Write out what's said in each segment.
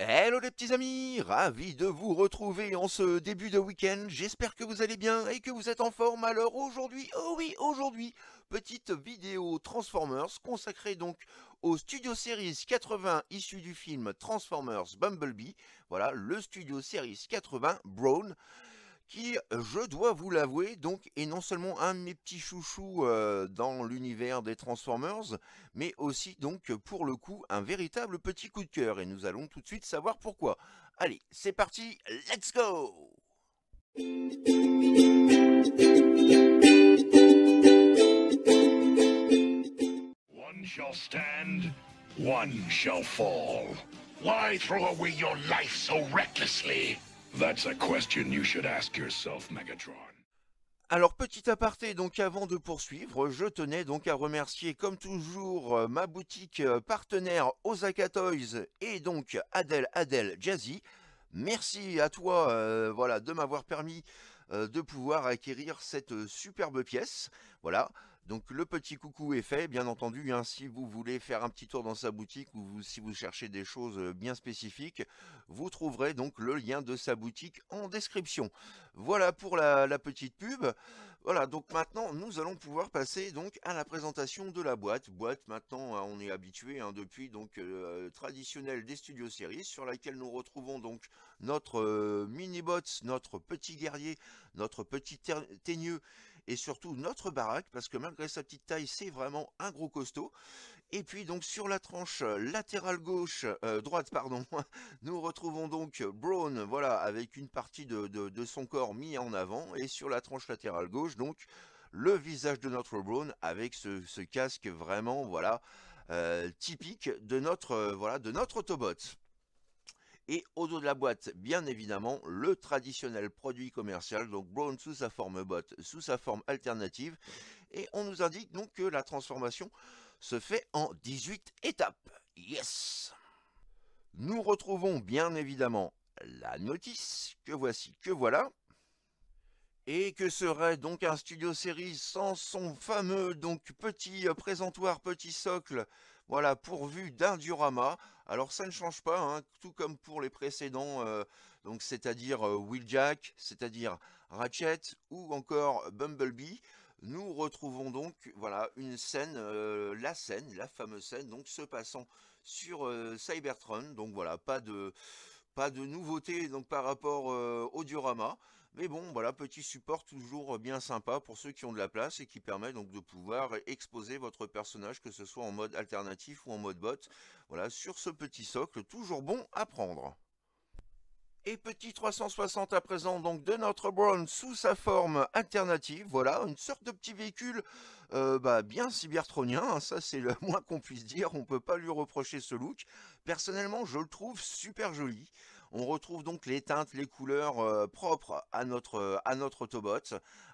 Hello les petits amis, ravi de vous retrouver en ce début de week-end, j'espère que vous allez bien et que vous êtes en forme alors aujourd'hui, oh oui aujourd'hui, petite vidéo Transformers consacrée donc au Studio Series 80 issu du film Transformers Bumblebee, voilà le Studio Series 80 Brown, qui, je dois vous l'avouer, donc est non seulement un de mes petits chouchous euh, dans l'univers des Transformers, mais aussi donc pour le coup un véritable petit coup de cœur, et nous allons tout de suite savoir pourquoi. Allez, c'est parti, let's go One shall stand, one shall fall. Why throw away your life so recklessly That's a question you should ask yourself, Megatron. Alors petit aparté, donc avant de poursuivre, je tenais donc à remercier comme toujours euh, ma boutique euh, partenaire Osaka Toys et donc Adèle Adèle Jazzy. Merci à toi euh, voilà, de m'avoir permis de pouvoir acquérir cette superbe pièce. Voilà, donc le petit coucou est fait, bien entendu, hein. si vous voulez faire un petit tour dans sa boutique ou si vous cherchez des choses euh, bien spécifiques, vous trouverez donc le lien de sa boutique en description. Voilà pour la, petite pub. Voilà, donc maintenant nous allons pouvoir passer donc à la présentation de la boîte. Boîte maintenant hein, on est habitué hein, depuis donc traditionnel euh, traditionnelle des studios series sur laquelle nous retrouvons donc notre euh, mini-bots, notre petit guerrier, notre petit teigneux et surtout notre baraque parce que malgré sa petite taille c'est vraiment un gros costaud et puis donc sur la tranche euh, latérale gauche euh, droite pardon nous retrouvons donc Brown voilà avec une partie de, son corps mis en avant et sur la tranche latérale gauche donc le visage de notre Brown avec ce, casque vraiment voilà euh, typique de notre voilà de notre Autobot. Et au dos de la boîte, bien évidemment, le traditionnel produit commercial, donc Brown sous sa forme botte, sous sa forme alternative. Et on nous indique donc que la transformation se fait en 18 étapes. Yes Nous retrouvons bien évidemment la notice, que voici, que voilà. Et que serait donc un Studio série sans son fameux donc petit euh, présentoir, petit socle voilà, pourvu d'un diorama. Alors ça ne change pas, hein, tout comme pour les précédents, euh, donc c'est-à-dire euh, Wheeljack, c'est-à-dire Ratchet ou encore Bumblebee. Nous retrouvons donc voilà une scène, euh, la scène, la fameuse scène, donc se passant sur Cybertron. Donc voilà, pas de pas de nouveauté donc par rapport au diorama. Mais bon, voilà, petit support toujours euh, bien sympa pour ceux qui ont de la place et qui permet donc de pouvoir euh, exposer votre personnage, que ce soit en mode alternatif ou en mode bot. Voilà, sur ce petit socle, toujours bon à prendre. Et petit 360 à présent donc de notre Brown sous sa forme alternative, voilà, une sorte de petit véhicule euh, bah, bien cybertronien, hein, ça c'est le moins qu'on puisse dire, on peut pas lui reprocher ce look. Personnellement je le trouve super joli, on retrouve donc les teintes, les couleurs euh, propres à notre, euh, à notre Autobot,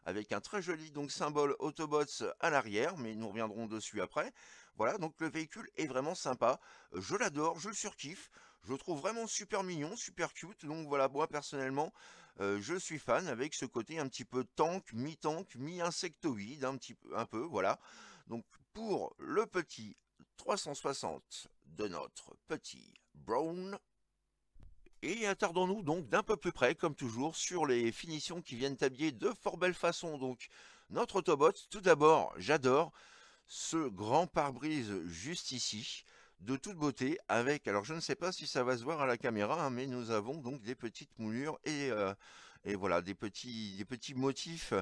avec un très joli donc, symbole Autobots à l'arrière, mais nous reviendrons dessus après. Voilà, donc le véhicule est vraiment sympa, je l'adore, je le surkiffe, je le trouve vraiment super mignon, super cute, donc voilà, moi personnellement, euh, je suis fan avec ce côté un petit peu tank, mi-tank, mi-insectoïde, un petit peu, un peu, voilà. Donc pour le petit 360 de notre petit Brown et attardons-nous donc d'un peu plus près, comme toujours, sur les finitions qui viennent habiller de fort belle façon. Donc, notre Autobot, tout d'abord, j'adore ce grand pare-brise juste ici, de toute beauté, avec, alors je ne sais pas si ça va se voir à la caméra, hein, mais nous avons donc des petites moulures et, euh, et voilà, des petits, des petits motifs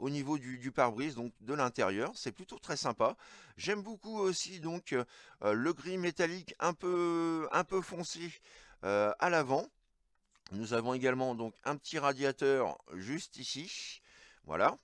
au niveau du, pare-brise, donc de l'intérieur. C'est plutôt très sympa. J'aime beaucoup aussi donc euh, le gris métallique un peu, un peu foncé euh, à l'avant. Nous avons également donc un petit radiateur juste ici. Voilà.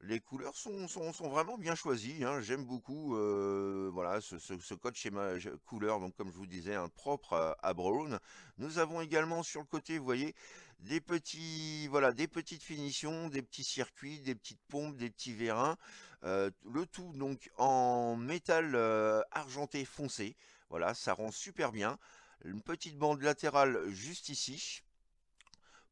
Les couleurs sont, vraiment bien choisies. Hein. J'aime beaucoup euh, voilà, ce, ce, code schéma couleur, donc comme je vous disais, un hein, propre à, Brown. Nous avons également sur le côté, vous voyez, des, petits, voilà, des petites finitions, des petits circuits, des petites pompes, des petits vérins. Euh, le tout donc en métal argenté foncé. Voilà, ça rend super bien une petite bande latérale juste ici.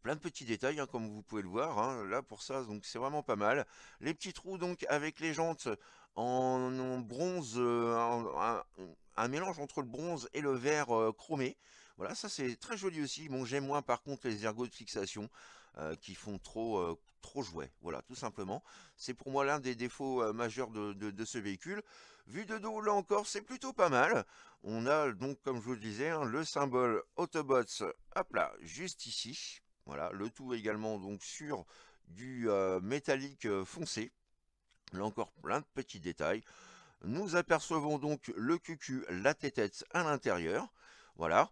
Plein de petits détails, hein, comme vous pouvez le voir, hein. là pour ça, donc c'est vraiment pas mal. Les petits trous donc avec les jantes en, bronze, euh, un, mélange entre le bronze et le vert euh, chromé. Voilà, ça c'est très joli aussi. Bon, j'aime moins par contre les ergots de fixation euh, qui font trop, trop jouet. Voilà, tout simplement. C'est pour moi l'un des défauts majeurs de, ce véhicule. Vu de dos, là encore, c'est plutôt pas mal. On a donc, comme je vous le disais, hein, le symbole Autobots, hop là, juste ici. Voilà, le tout également donc sur du euh, métallique euh, foncé. Là encore, plein de petits détails. Nous apercevons donc le cucu, la tête à l'intérieur. Voilà.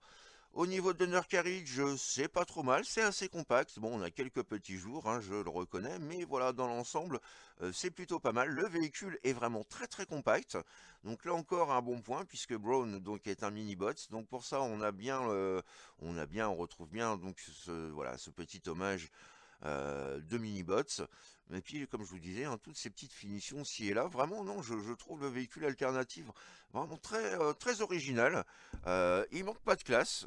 Au niveau de je c'est pas trop mal, c'est assez compact. Bon, on a quelques petits jours, hein, je le reconnais, mais voilà, dans l'ensemble, euh, c'est plutôt pas mal. Le véhicule est vraiment très très compact. Donc là encore un bon point puisque Brown donc est un mini bot. Donc pour ça, on a bien, euh, on a bien, on retrouve bien donc ce, voilà ce petit hommage. Euh, de mini-bots. Et puis, comme je vous disais, hein, toutes ces petites finitions ci et là, vraiment, non, je, trouve le véhicule alternatif vraiment très, très original. il manque pas de classe,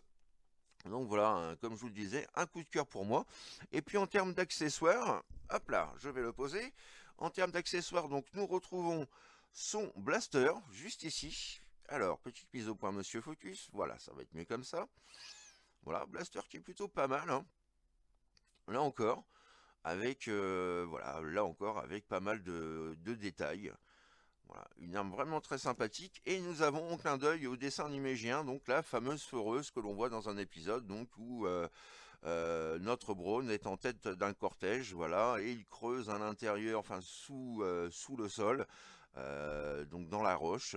donc voilà, comme je vous le disais, un coup de cœur pour moi. Et puis en termes d'accessoires, hop là, je vais le poser. En termes d'accessoires, donc nous retrouvons son blaster, juste ici. Alors, petite mise au point, monsieur Focus. Voilà, ça va être mieux comme ça. Voilà, blaster qui est plutôt pas mal. Hein. Là encore, avec, euh, là encore, avec pas mal de détails une arme vraiment très sympathique. Et nous avons en clin d'œil au dessin nimégien, donc la fameuse foreuse que l'on voit dans un épisode où euh, euh, notre braune est en tête d'un cortège, voilà, et il creuse à l'intérieur, enfin sous, euh, le sol, donc dans la roche,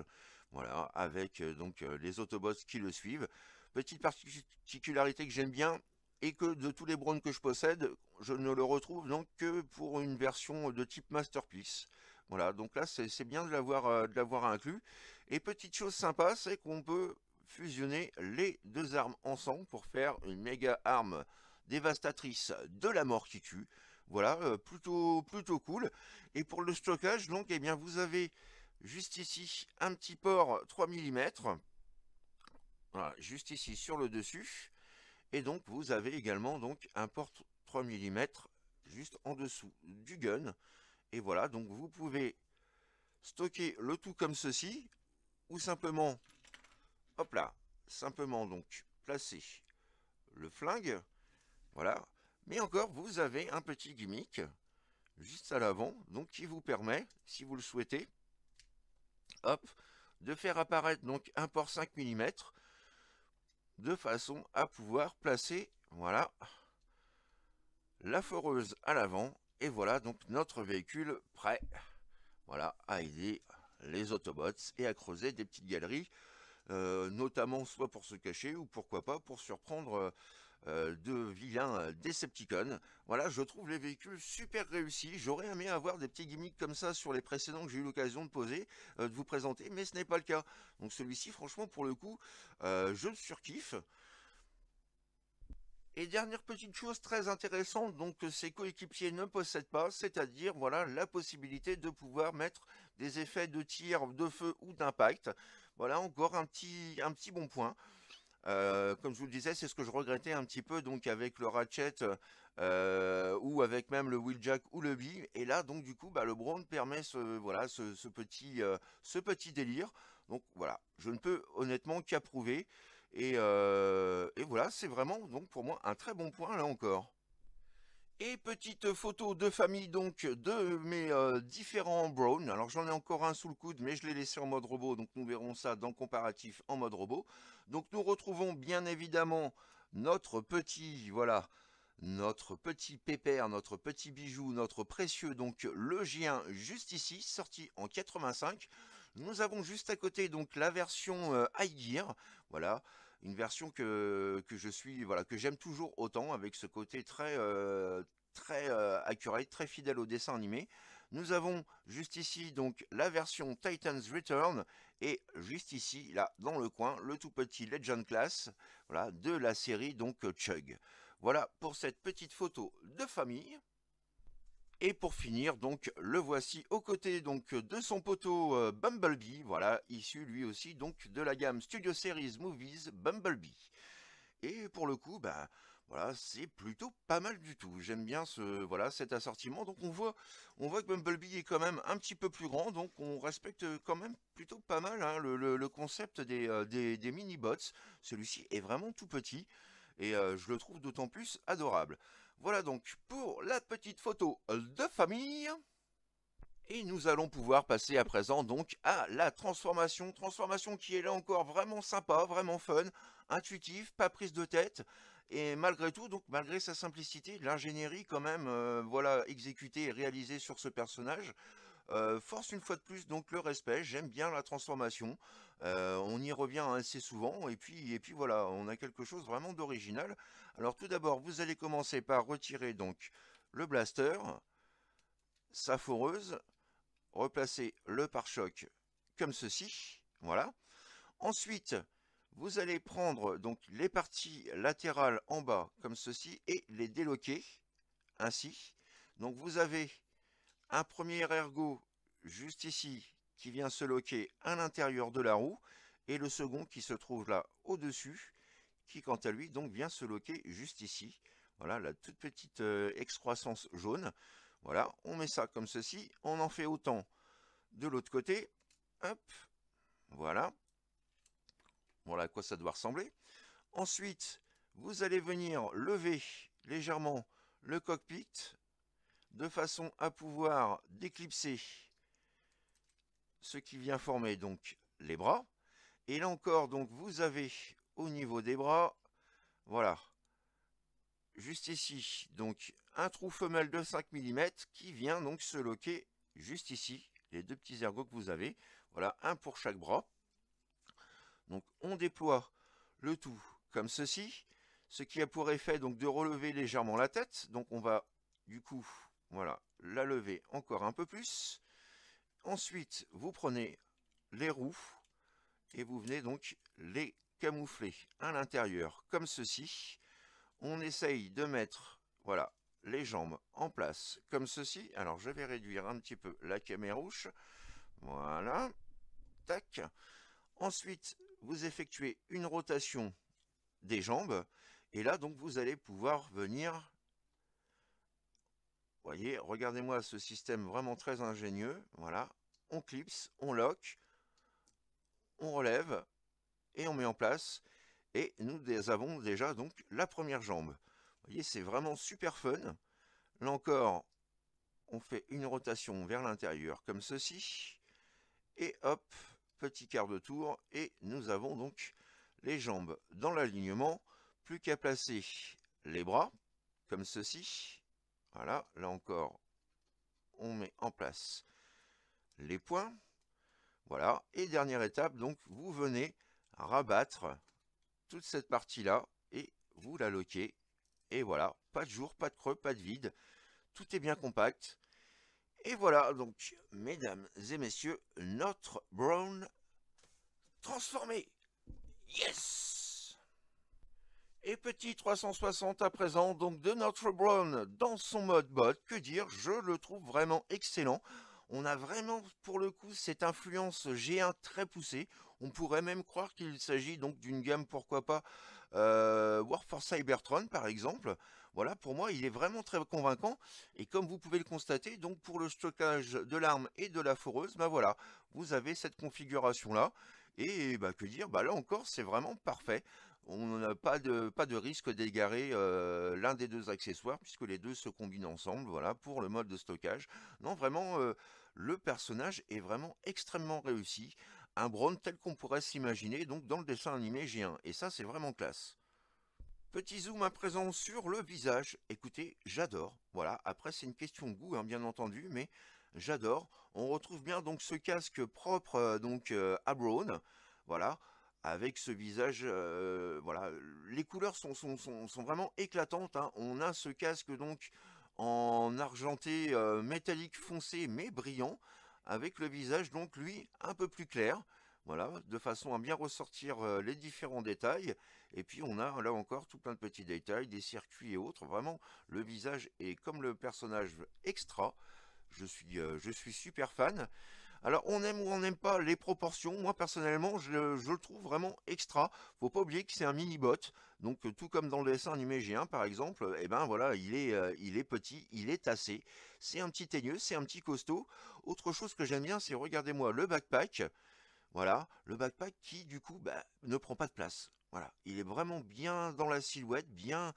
voilà, avec donc les Autobots qui le suivent. Petite particularité que j'aime bien, et que de tous les Browns que je possède, je ne le retrouve donc que pour une version de type Masterpiece. Voilà, donc là c'est bien euh, de l'avoir inclus. Et petite chose sympa, c'est qu'on peut fusionner les deux armes ensemble pour faire une méga arme dévastatrice de la mort qui tue. Voilà, euh, plutôt, plutôt cool. Et pour le stockage, donc, eh bien, vous avez juste ici un petit port 3 mm. Voilà, juste ici sur le dessus. Et donc, vous avez également donc un port 3 mm juste en dessous du gun. Et voilà, donc vous pouvez stocker le tout comme ceci, ou simplement, hop là, simplement donc placer le flingue, voilà. Mais encore, vous avez un petit gimmick, juste à l'avant, donc qui vous permet, si vous le souhaitez, hop, de faire apparaître donc un port 5 mm, de façon à pouvoir placer, voilà, la foreuse à l'avant et voilà donc notre véhicule prêt voilà, à aider les Autobots et à creuser des petites galeries, euh, notamment soit pour se cacher ou pourquoi pas pour surprendre euh, euh, de vilains Decepticons. Voilà, je trouve les véhicules super réussis. J'aurais aimé avoir des petits gimmicks comme ça sur les précédents que j'ai eu l'occasion de poser, de vous présenter, mais ce n'est pas le cas. Donc celui-ci, franchement, pour le coup, je le surkiffe. Et dernière petite chose très intéressante, donc que euh, ses coéquipiers ne possèdent pas, c'est-à-dire voilà la possibilité de pouvoir mettre des effets de tir, de feu ou d'impact. Voilà encore un petit, un petit bon point. Euh, comme je vous le disais, c'est ce que je regrettais un petit peu donc avec le Ratchet euh, ou avec même le Wheeljack ou le bi. Et là, donc du coup, bah, le Brown permet ce, voilà, ce, petit, ce petit délire. Donc voilà, je ne peux honnêtement qu'approuver. Euh, et, voilà, c'est vraiment donc pour moi un très bon point là encore. Et petite photo de famille donc de mes euh, différents Brown. Alors j'en ai encore un sous le coude mais je l'ai laissé en mode robot donc nous verrons ça dans comparatif en mode robot. Donc nous retrouvons bien évidemment notre petit voilà notre petit pépère, notre petit bijou, notre précieux donc le gien juste ici sorti en 85. Nous avons juste à côté donc la version euh, High Gear, voilà, une version que, je suis, voilà, que j'aime toujours autant avec ce côté très euh, très euh, accurate, très fidèle au dessin animé. Nous avons juste ici donc la version Titan's Return et juste ici, là, dans le coin, le tout petit Legend Class voilà, de la série donc Chug. Voilà pour cette petite photo de famille. Et pour finir, donc, le voici aux côtés donc, de son poteau euh, Bumblebee, voilà, issu lui aussi donc de la gamme Studio Series Movies Bumblebee. Et pour le coup, bah, voilà, c'est plutôt pas mal du tout. J'aime bien ce, voilà, cet assortiment. Donc on voit, on voit que Bumblebee est quand même un petit peu plus grand, donc on respecte quand même plutôt pas mal hein, le, concept euh, des, mini-bots. Celui-ci est vraiment tout petit, et euh, je le trouve d'autant plus adorable. Voilà donc pour la petite photo de famille. Et nous allons pouvoir passer à présent donc à la transformation. Transformation qui est là encore vraiment sympa, vraiment fun, intuitive, pas prise de tête. Et malgré tout, donc malgré sa simplicité, l'ingénierie quand même, euh, voilà, exécutée et réalisée sur ce personnage, euh, force une fois de plus donc le respect, j'aime bien la transformation, euh, on y revient assez souvent et puis, et puis voilà, on a quelque chose vraiment d'original. Alors tout d'abord vous allez commencer par retirer donc le blaster, sa foreuse, replacer le pare-choc comme ceci, voilà. Ensuite, vous allez prendre donc les parties latérales en bas comme ceci et les déloquer ainsi. Donc vous avez un premier ergot juste ici qui vient se loquer à l'intérieur de la roue et le second qui se trouve là au-dessus qui quant à lui donc vient se loquer juste ici. Voilà la toute petite euh, excroissance jaune. Voilà, on met ça comme ceci, on en fait autant de l'autre côté. Hop, voilà. Voilà à quoi ça doit ressembler. Ensuite, vous allez venir lever légèrement le cockpit de façon à pouvoir déclipser ce qui vient former donc les bras. Et là encore, donc vous avez au niveau des bras, voilà, juste ici, donc un trou femelle de 5 mm qui vient donc se loquer juste ici, les deux petits ergots que vous avez, voilà, un pour chaque bras. Donc on déploie le tout comme ceci, ce qui a pour effet donc de relever légèrement la tête, donc on va du coup voilà, la lever encore un peu plus. Ensuite, vous prenez les roues et vous venez donc les camoufler à l'intérieur comme ceci. On essaye de mettre voilà, les jambes en place comme ceci. Alors je vais réduire un petit peu la camérouche. Voilà, tac. Ensuite, vous effectuez une rotation des jambes et là donc vous allez pouvoir venir voyez, regardez-moi ce système vraiment très ingénieux. Voilà, on clipse, on lock, on relève et on met en place. Et nous avons déjà donc la première jambe. Vous voyez, c'est vraiment super fun. Là encore, on fait une rotation vers l'intérieur comme ceci. Et hop, petit quart de tour. Et nous avons donc les jambes dans l'alignement. Plus qu'à placer les bras comme ceci voilà, là encore, on met en place les points. Voilà, et dernière étape, donc vous venez rabattre toute cette partie-là et vous la loquez. Et voilà, pas de jour, pas de creux, pas de vide, tout est bien compact. Et voilà donc, mesdames et messieurs, notre Brown transformé. Yes et petit 360 à présent, donc de notre Brown dans son mode bot, que dire, je le trouve vraiment excellent. On a vraiment pour le coup cette influence G1 très poussée. On pourrait même croire qu'il s'agit donc d'une gamme, pourquoi pas, Warforce euh, War for Cybertron par exemple. Voilà, pour moi, il est vraiment très convaincant. Et comme vous pouvez le constater, donc pour le stockage de l'arme et de la foreuse, bah voilà, vous avez cette configuration là. Et bah, que dire, bah là encore, c'est vraiment parfait on n'a pas de, risque d'égarer l'un des deux accessoires puisque les deux se combinent ensemble voilà, pour le mode de stockage. Non, vraiment, le personnage est vraiment extrêmement réussi. Un Braun tel qu'on pourrait s'imaginer, donc dans le dessin animé G1. Et ça, c'est vraiment classe. Petit zoom à présent sur le visage. Écoutez, j'adore. Voilà, après c'est une question de goût, hein, bien entendu, mais j'adore. On retrouve bien donc ce casque propre donc euh, à Brown. Voilà, avec ce visage, voilà, les couleurs sont, sont, vraiment éclatantes, hein. on a ce casque donc en argenté métallique foncé mais brillant, avec le visage donc lui un peu plus clair, voilà, de façon à bien ressortir les différents détails. Et puis on a là encore tout plein de petits détails, des circuits et autres. Vraiment, le visage est comme le personnage extra. Je suis, je suis super fan. Alors on aime ou on n'aime pas les proportions, moi personnellement je, le trouve vraiment extra, faut pas oublier que c'est un mini-bot, donc euh, tout comme dans le dessin animé G1 par exemple, et euh, eh ben voilà, euh, il est, petit, il est tassé, c'est un petit teigneux, c'est un petit costaud. Autre chose que j'aime bien c'est regardez-moi le backpack, voilà, le backpack qui du coup bah, ne prend pas de place. Voilà, il est vraiment bien dans la silhouette, bien,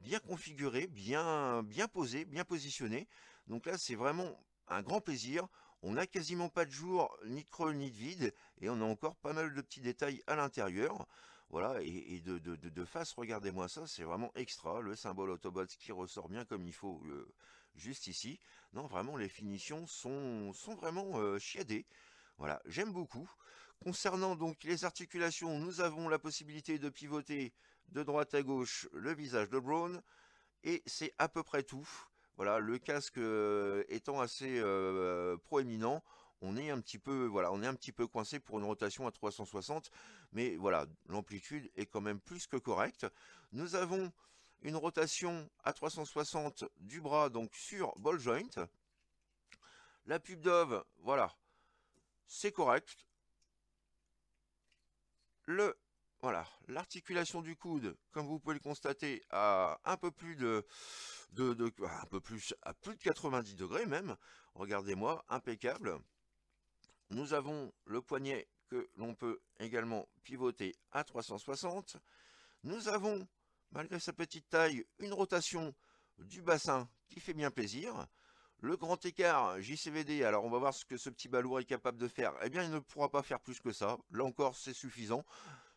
bien configuré, bien, bien posé, bien positionné. Donc là, c'est vraiment un grand plaisir. On n'a quasiment pas de jour, ni de creux, ni de vide, et on a encore pas mal de petits détails à l'intérieur. Voilà, et, de, face, regardez-moi ça, c'est vraiment extra, le symbole Autobots qui ressort bien comme il faut, euh, juste ici. Non, vraiment, les finitions sont, vraiment euh, chiadées. Voilà, j'aime beaucoup. Concernant donc les articulations, nous avons la possibilité de pivoter de droite à gauche le visage de Brown, et c'est à peu près tout. Voilà, le casque étant assez proéminent, on est un petit peu voilà, on est un petit peu coincé pour une rotation à 360, mais voilà, l'amplitude est quand même plus que correcte. Nous avons une rotation à 360 du bras donc sur ball joint. La pub Dove, voilà, c'est correct. Le voilà, l'articulation du coude, comme vous pouvez le constater, à un peu plus de, bah, un peu plus, à plus de 90 degrés même. Regardez-moi, impeccable. Nous avons le poignet que l'on peut également pivoter à 360. Nous avons, malgré sa petite taille, une rotation du bassin qui fait bien plaisir. Le grand écart JCVD, alors on va voir ce que ce petit balourd est capable de faire. Eh bien, il ne pourra pas faire plus que ça. Là encore, c'est suffisant.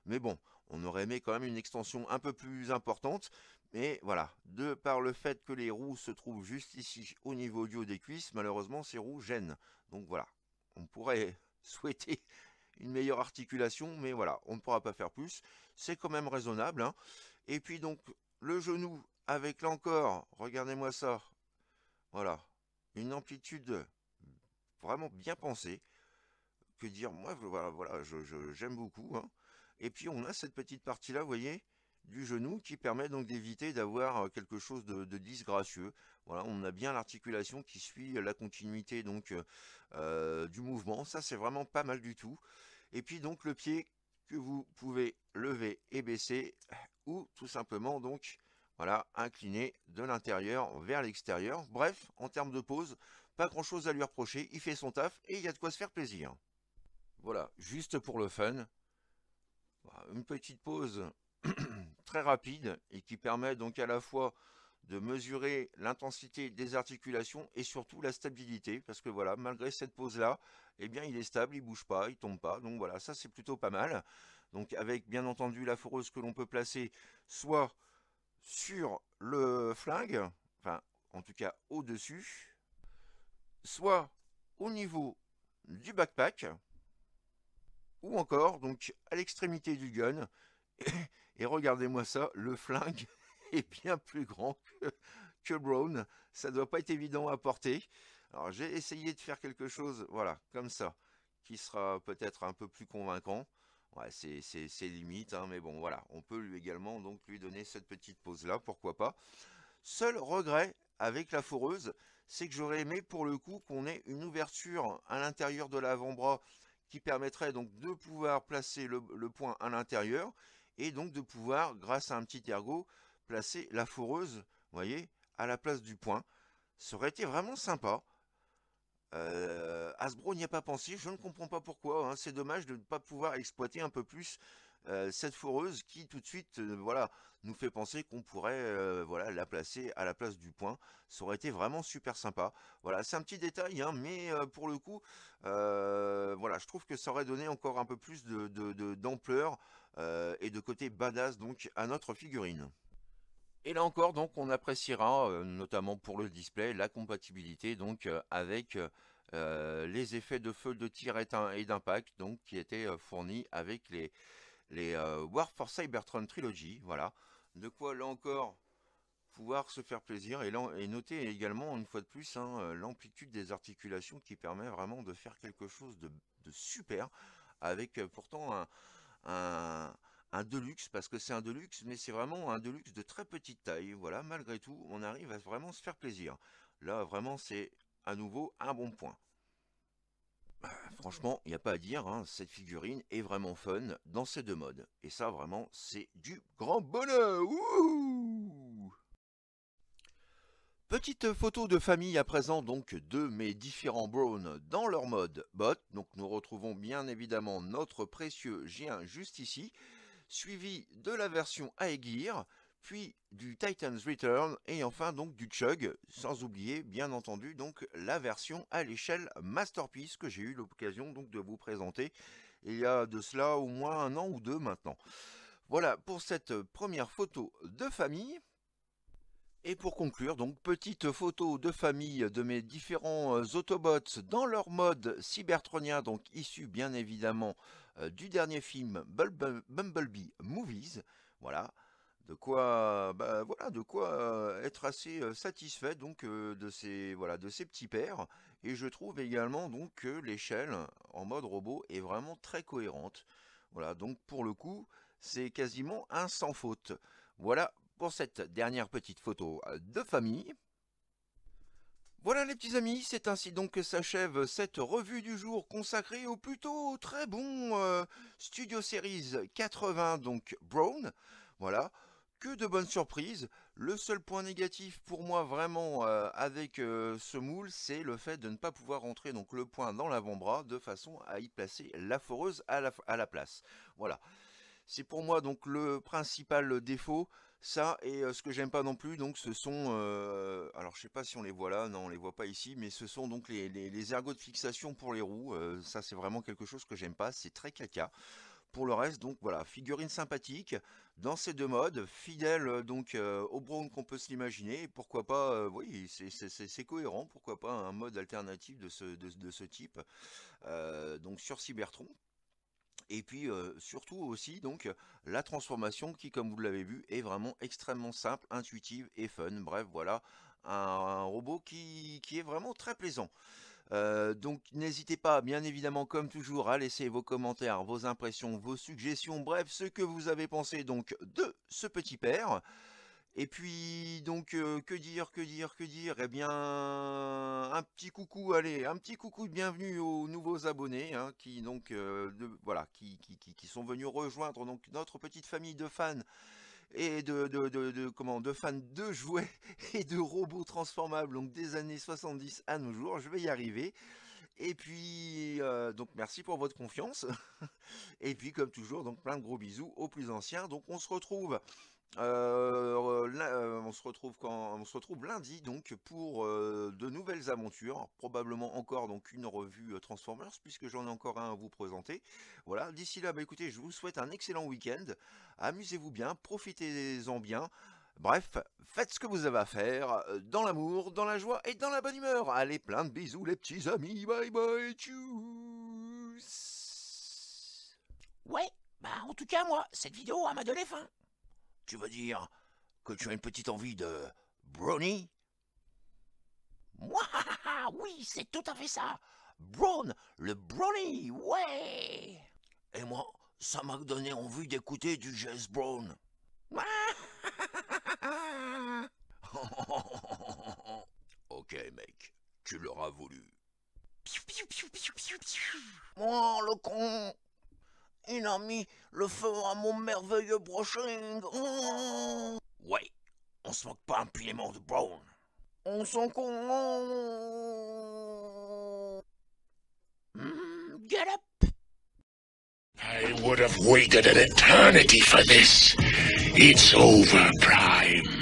Mais bon, on aurait aimé quand même une extension un peu plus importante. Mais voilà, de par le fait que les roues se trouvent juste ici au niveau du haut des cuisses, malheureusement ces roues gênent. Donc voilà, on pourrait souhaiter une meilleure articulation, mais voilà, on ne pourra pas faire plus. C'est quand même raisonnable. Hein. Et puis donc, le genou avec l'encore, regardez-moi ça. Voilà, une amplitude vraiment bien pensée. Que dire, moi, voilà, voilà, j'aime beaucoup. Hein. Et puis on a cette petite partie-là, vous voyez, du genou qui permet donc d'éviter d'avoir euh, quelque chose de, disgracieux. Voilà, on a bien l'articulation qui suit la continuité donc euh, euh, du mouvement. Ça, c'est vraiment pas mal du tout. Et puis donc le pied que vous pouvez lever et baisser ou tout simplement donc voilà, incliner de l'intérieur vers l'extérieur. Bref, en termes de pose, pas grand chose à lui reprocher, il fait son taf et il y a de quoi se faire plaisir. Voilà, juste pour le fun, une petite pause très rapide et qui permet donc à la fois de mesurer l'intensité des articulations et surtout la stabilité parce que voilà malgré cette pause là eh bien il est stable il bouge pas il tombe pas donc voilà ça c'est plutôt pas mal donc avec bien entendu la foreuse que l'on peut placer soit sur le flingue enfin en tout cas au dessus soit au niveau du backpack ou encore donc à l'extrémité du gun. Et, regardez-moi ça, le flingue est bien plus grand que, Brown. Ça doit pas être évident à porter. Alors j'ai essayé de faire quelque chose, voilà, comme ça, qui sera peut-être un peu plus convaincant. c'est limite, hein, mais bon, voilà. On peut lui également donc lui donner cette petite pause-là, pourquoi pas. Seul regret avec la foreuse, c'est que j'aurais aimé pour le coup qu'on ait une ouverture à l'intérieur de l'avant-bras qui permettrait donc de pouvoir placer le, point à l'intérieur et donc de pouvoir, grâce à un petit ergot, placer la foreuse, voyez, à la place du point. Ça aurait été vraiment sympa. Euh, Hasbro n'y a pas pensé, je ne comprends pas pourquoi. Hein. C'est dommage de ne pas pouvoir exploiter un peu plus euh, cette foreuse qui tout de suite euh, voilà, nous fait penser qu'on pourrait euh, voilà, la placer à la place du point. Ça aurait été vraiment super sympa. Voilà, c'est un petit détail, hein, mais pour le coup, voilà, je trouve que ça aurait donné encore un peu plus d'ampleur de, et de côté badass donc à notre figurine. Et là encore, donc, on appréciera, notamment pour le display, la compatibilité donc avec les effets de feu de tir et d'impact donc qui étaient fournis avec les, les euh, War for Cybertron Trilogy, voilà. De quoi, là encore, pouvoir se faire plaisir. Et, là, également, une fois de plus, hein, euh, l'amplitude des articulations qui permet vraiment de faire quelque chose de, super, avec euh, pourtant un, un un deluxe parce que c'est un deluxe mais c'est vraiment un deluxe de très petite taille voilà malgré tout on arrive à vraiment se faire plaisir là vraiment c'est à nouveau un bon point Franchement, il n'y a pas à dire, hein, cette figurine est vraiment fun dans ces deux modes. Et ça, vraiment, c'est du grand bonheur Petite photo de famille à présent donc de mes différents Browns dans leur mode bot. Donc nous retrouvons bien évidemment notre précieux G1 juste ici, suivi de la version Aegir, puis du Titan's Return, et enfin donc du Chug, sans oublier bien entendu donc la version à l'échelle Masterpiece que j'ai eu l'occasion donc de vous présenter il y a de cela au moins un an ou deux maintenant. Voilà pour cette première photo de famille. Et pour conclure, donc petite photo de famille de mes différents euh, Autobots dans leur mode Cybertronien donc issu bien évidemment euh, du dernier film Bumblebee Movies. Voilà, de quoi bah, voilà de quoi euh, être assez euh, satisfait donc euh, de ces de ces petits pères et je trouve également donc que l'échelle en mode robot est vraiment très cohérente voilà donc pour le coup c'est quasiment un sans faute voilà pour cette dernière petite photo de famille voilà les petits amis, c'est ainsi donc que s'achève cette revue du jour consacrée au plutôt très bon Studio Series 80, donc Brown. Voilà que de bonnes surprises. Le seul point négatif pour moi vraiment euh, avec euh, ce moule, c'est le fait de ne pas pouvoir rentrer donc le point dans l'avant-bras de façon à y placer la foreuse à la, à la place. Voilà. C'est pour moi donc le principal défaut, ça, et euh, ce que j'aime pas non plus, donc ce sont, alors je sais pas si on les voit là, non on les voit pas ici, mais ce sont donc les, ergots de fixation pour les roues, ça c'est vraiment quelque chose que j'aime pas, c'est très caca pour le reste, donc voilà, figurine sympathique dans ces deux modes, fidèle euh, donc euh, au bronze qu'on peut se l'imaginer. Pourquoi pas, euh, oui, c'est cohérent, pourquoi pas un mode alternatif de ce, type, donc sur Cybertron. Et puis surtout aussi donc la transformation qui comme vous l'avez vu est vraiment extrêmement simple, intuitive et fun. Bref voilà un, robot qui, qui est vraiment très plaisant. Euh, donc n'hésitez pas, bien évidemment, comme toujours, à laisser vos commentaires, vos impressions, vos suggestions, bref, ce que vous avez pensé donc de ce petit père. Et puis donc euh, que dire, que dire, que dire Eh bien un petit coucou, allez, un petit coucou de bienvenue aux nouveaux abonnés hein, qui donc euh, voilà qui, qui, qui, sont venus rejoindre donc notre petite famille de fans et de, comment, de fans de jouets et de robots transformables, donc des années 70 à nos jours, je vais y arriver. Et puis, euh, donc merci pour votre confiance. et puis, comme toujours, donc plein de gros bisous aux plus anciens. Donc on se retrouve euh, euh, on, se retrouve lundi donc pour euh, de nouvelles aventures, probablement encore donc une revue Transformers puisque j'en ai encore un à vous présenter. Voilà, d'ici là, bah, écoutez, je vous souhaite un excellent week-end, amusez-vous bien, profitez-en bien. Bref, faites ce que vous avez à faire, dans l'amour, dans la joie et dans la bonne humeur. Allez, plein de bisous les petits amis, bye bye, tchuss Ouais, bah en tout cas moi, cette vidéo m'a donné faim tu veux dire que tu as une petite envie de brownie Moi, ah, ah, ah, Oui, c'est tout à fait ça Brown, le brownie, ouais Et moi, ça m'a donné envie d'écouter du jazz brown. ok, mec, tu l'auras voulu. Oh, le con il a le feu à mon merveilleux brushing. ouais, on se moque pas un pilement de Brown. On s'en con. Hmm, get up. I would have waited an eternity for this. It's over, Prime.